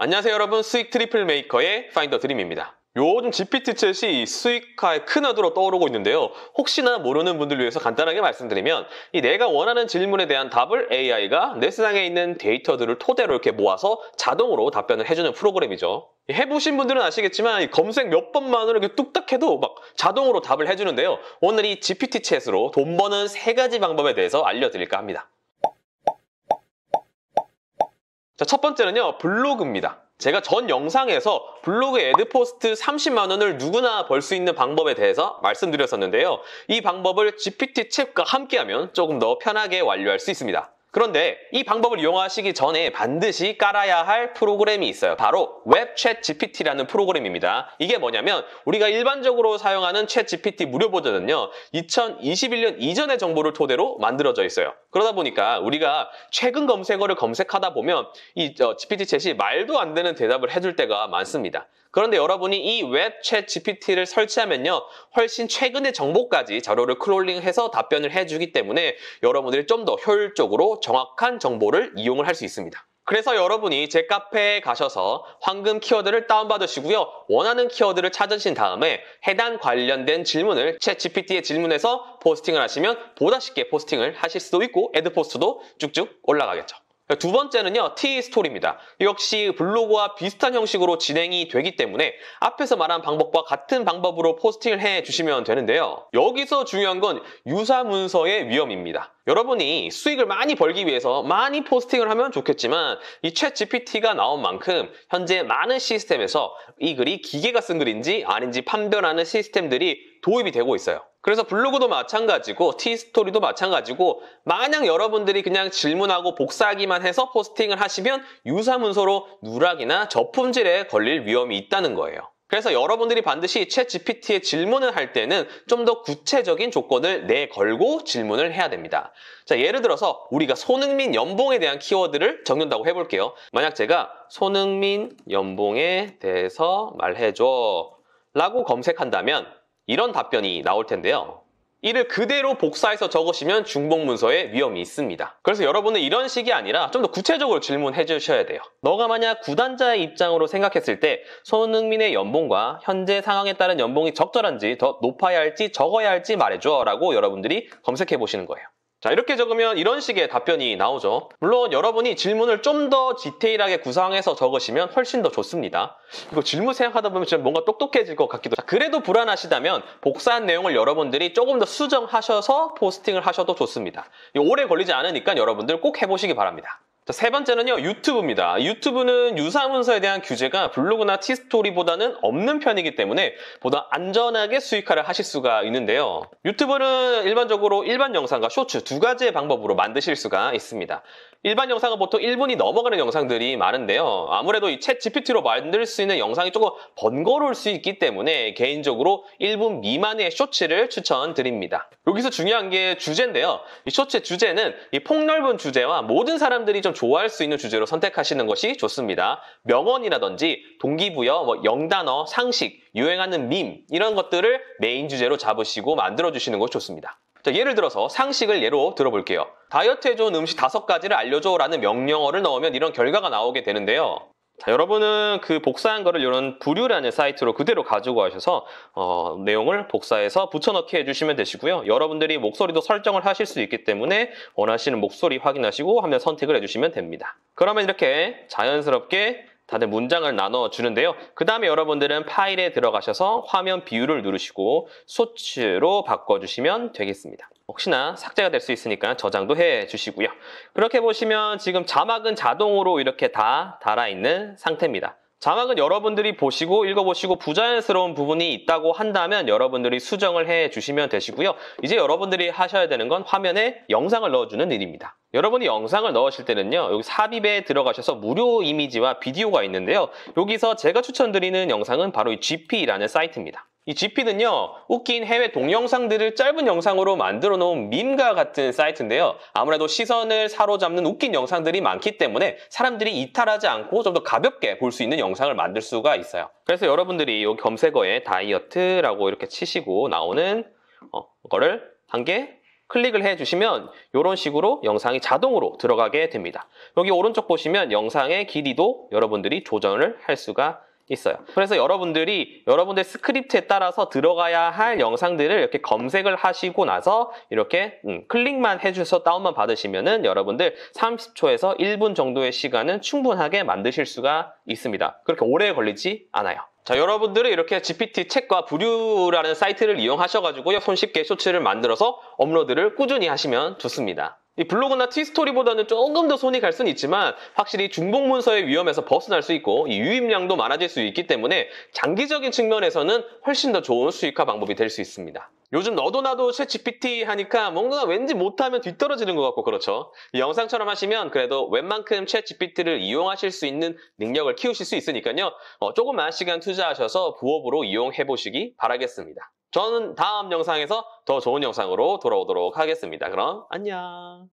안녕하세요 여러분 수익 트리플 메이커의 파인더 드림입니다. 요즘 GPT-7이 수익화의 큰 화두로 떠오르고 있는데요. 혹시나 모르는 분들 위해서 간단하게 말씀드리면 이 내가 원하는 질문에 대한 답을 AI가 내 세상에 있는 데이터들을 토대로 이렇게 모아서 자동으로 답변을 해주는 프로그램이죠. 해보신 분들은 아시겠지만 검색 몇 번만으로 이렇게 뚝딱 해도 막 자동으로 답을 해주는데요. 오늘 이 GPT-7으로 돈 버는 세 가지 방법에 대해서 알려드릴까 합니다. 자, 첫 번째는요, 블로그입니다. 제가 전 영상에서 블로그 에드포스트 30만원을 누구나 벌 수 있는 방법에 대해서 말씀드렸었는데요. 이 방법을 GPT 칩과 함께하면 조금 더 편하게 완료할 수 있습니다. 그런데 이 방법을 이용하시기 전에 반드시 깔아야 할 프로그램이 있어요. 바로 웹챗 GPT라는 프로그램입니다. 이게 뭐냐면 우리가 일반적으로 사용하는 챗 GPT 무료 버전은요. 2021년 이전의 정보를 토대로 만들어져 있어요. 그러다 보니까 우리가 최근 검색어를 검색하다 보면 이 GPT 어, 챗이 말도 안 되는 대답을 해줄 때가 많습니다. 그런데 여러분이 이 웹챗 GPT를 설치하면요. 훨씬 최근의 정보까지 자료를 크롤링해서 답변을 해주기 때문에 여러분들이 좀 더 효율적으로 정확한 정보를 이용을 할 수 있습니다. 그래서 여러분이 제 카페에 가셔서 황금 키워드를 다운받으시고요. 원하는 키워드를 찾으신 다음에 해당 관련된 질문을 채 GPT에 질문해서 포스팅을 하시면 보다 쉽게 포스팅을 하실 수도 있고 애드 포스트도 쭉쭉 올라가겠죠. 그러니까 두 번째는요, T-스토리입니다. 역시 블로그와 비슷한 형식으로 진행이 되기 때문에 앞에서 말한 방법과 같은 방법으로 포스팅을 해 주시면 되는데요. 여기서 중요한 건 유사 문서의 위험입니다. 여러분이 수익을 많이 벌기 위해서 많이 포스팅을 하면 좋겠지만 이챗 GPT가 나온 만큼 현재 많은 시스템에서 이 글이 기계가 쓴 글인지 아닌지 판별하는 시스템들이 도입이 되고 있어요. 그래서 블로그도 마찬가지고 티스토리도 마찬가지고 만약 여러분들이 그냥 질문하고 복사하기만 해서 포스팅을 하시면 유사문서로 누락이나 저품질에 걸릴 위험이 있다는 거예요. 그래서 여러분들이 반드시 채 GPT에 질문을 할 때는 좀 더 구체적인 조건을 내걸고 질문을 해야 됩니다. 자, 예를 들어서 우리가 손흥민 연봉에 대한 키워드를 적는다고 해볼게요. 만약 제가 손흥민 연봉에 대해서 말해줘 라고 검색한다면 이런 답변이 나올 텐데요. 이를 그대로 복사해서 적으시면 중복 문서에 위험이 있습니다. 그래서 여러분은 이런 식이 아니라 좀 더 구체적으로 질문해 주셔야 돼요. 너가 만약 구단자의 입장으로 생각했을 때 손흥민의 연봉과 현재 상황에 따른 연봉이 적절한지 더 높아야 할지 적어야 할지 말해줘 라고 여러분들이 검색해 보시는 거예요. 자 이렇게 적으면 이런 식의 답변이 나오죠. 물론 여러분이 질문을 좀 더 디테일하게 구상해서 적으시면 훨씬 더 좋습니다. 이거 질문 생각하다 보면 진짜 뭔가 똑똑해질 것 같기도 하고. 그래도 불안하시다면 복사한 내용을 여러분들이 조금 더 수정하셔서 포스팅을 하셔도 좋습니다. 오래 걸리지 않으니까 여러분들 꼭 해보시기 바랍니다. 자, 세 번째는요, 유튜브입니다. 유튜브는 유사문서에 대한 규제가 블로그나 티스토리보다는 없는 편이기 때문에 보다 안전하게 수익화를 하실 수가 있는데요. 유튜브는 일반적으로 일반 영상과 쇼츠 두 가지의 방법으로 만드실 수가 있습니다. 일반 영상은 보통 1분이 넘어가는 영상들이 많은데요. 아무래도 이챗 GPT로 만들 수 있는 영상이 조금 번거로울 수 있기 때문에 개인적으로 1분 미만의 쇼츠를 추천드립니다. 여기서 중요한 게 주제인데요. 이 쇼츠의 주제는 이 폭넓은 주제와 모든 사람들이 좀 좋아할 수 있는 주제로 선택하시는 것이 좋습니다. 명언이라든지 동기부여, 뭐 영단어, 상식, 유행하는 밈 이런 것들을 메인 주제로 잡으시고 만들어주시는 것이 좋습니다. 자, 예를 들어서 상식을 예로 들어볼게요. 다이어트에 좋은 음식 다섯 가지를 알려줘라는 명령어를 넣으면 이런 결과가 나오게 되는데요. 자, 여러분은 그 복사한 거를 이런 부류라는 사이트로 그대로 가지고 가셔서 어, 내용을 복사해서 붙여넣기 해주시면 되시고요. 여러분들이 목소리도 설정을 하실 수 있기 때문에 원하시는 목소리 확인하시고 화면 선택을 해주시면 됩니다. 그러면 이렇게 자연스럽게 다들 문장을 나눠 주는데요. 그 다음에 여러분들은 파일에 들어가셔서 화면 비율을 누르시고 소츠로 바꿔주시면 되겠습니다. 혹시나 삭제가 될 수 있으니까 저장도 해 주시고요. 그렇게 보시면 지금 자막은 자동으로 이렇게 다 달아있는 상태입니다. 자막은 여러분들이 보시고 읽어보시고 부자연스러운 부분이 있다고 한다면 여러분들이 수정을 해 주시면 되시고요. 이제 여러분들이 하셔야 되는 건 화면에 영상을 넣어주는 일입니다. 여러분이 영상을 넣으실 때는요. 여기 삽입에 들어가셔서 무료 이미지와 비디오가 있는데요. 여기서 제가 추천드리는 영상은 바로 이 GP라는 사이트입니다. 이 GP는요, 웃긴 해외 동영상들을 짧은 영상으로 만들어 놓은 밈과 같은 사이트인데요. 아무래도 시선을 사로잡는 웃긴 영상들이 많기 때문에 사람들이 이탈하지 않고 좀 더 가볍게 볼 수 있는 영상을 만들 수가 있어요. 그래서 여러분들이 이 검색어에 다이어트라고 이렇게 치시고 나오는 어, 거를 한 개, 클릭을 해주시면 이런 식으로 영상이 자동으로 들어가게 됩니다. 여기 오른쪽 보시면 영상의 길이도 여러분들이 조정을 할 수가 있어요. 그래서 여러분들이 여러분들 스크립트에 따라서 들어가야 할 영상들을 이렇게 검색을 하시고 나서 이렇게 음, 클릭만 해주셔서 다운만 받으시면은 여러분들 30초에서 1분 정도의 시간은 충분하게 만드실 수가 있습니다. 그렇게 오래 걸리지 않아요. 자, 여러분들은 이렇게 GPT 책과 부류라는 사이트를 이용하셔가지고요, 손쉽게 쇼츠를 만들어서 업로드를 꾸준히 하시면 좋습니다. 이 블로그나 티스토리보다는 조금 더 손이 갈 수는 있지만 확실히 중복 문서의 위험에서 벗어날 수 있고 이 유입량도 많아질 수 있기 때문에 장기적인 측면에서는 훨씬 더 좋은 수익화 방법이 될 수 있습니다. 요즘 너도 나도 챗 GPT 하니까 뭔가 왠지 못하면 뒤떨어지는 것 같고 그렇죠. 영상처럼 하시면 그래도 웬만큼 챗 GPT를 이용하실 수 있는 능력을 키우실 수 있으니까요. 어, 조금만 시간 투자하셔서 부업으로 이용해 보시기 바라겠습니다. 저는 다음 영상에서 더 좋은 영상으로 돌아오도록 하겠습니다. 그럼 안녕.